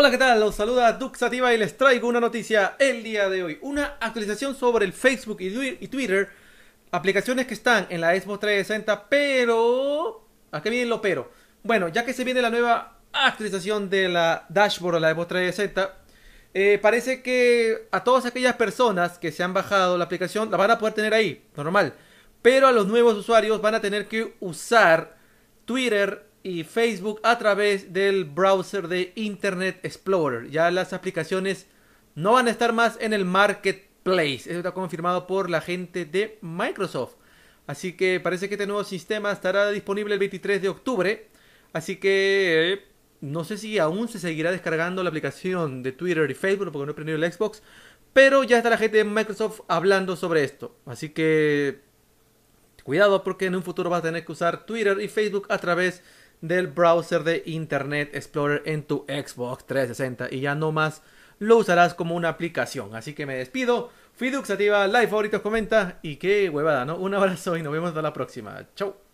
Hola, ¿qué tal? Los saluda Duxativa y les traigo una noticia el día de hoy. Una actualización sobre el Facebook y Twitter. Aplicaciones que están en la Xbox 360, pero... ¿A qué viene lo pero? Bueno, ya que se viene la nueva actualización de la dashboard de la Xbox 360, eh, parece que a todas aquellas personas que se han bajado la aplicación, la van a poder tener ahí, normal. Pero a los nuevos usuarios van a tener que usar Twitter y Facebook a través del browser de Internet Explorer. Ya las aplicaciones no van a estar más en el marketplace. Eso está confirmado por la gente de Microsoft. Así que parece que este nuevo sistema estará disponible el 23 de octubre. Así que eh, no sé si aún se seguirá descargando la aplicación de Twitter y Facebook porque no he prendido el Xbox. Pero ya está la gente de Microsoft hablando sobre esto. Así que cuidado porque en un futuro vas a tener que usar Twitter y Facebook a través del browser de Internet Explorer en tu Xbox 360 y ya no más lo usarás como una aplicación. Así que me despido. Fiduxativa, like, favoritos, comenta y qué huevada, ¿no? Un abrazo y nos vemos en la próxima. Chau.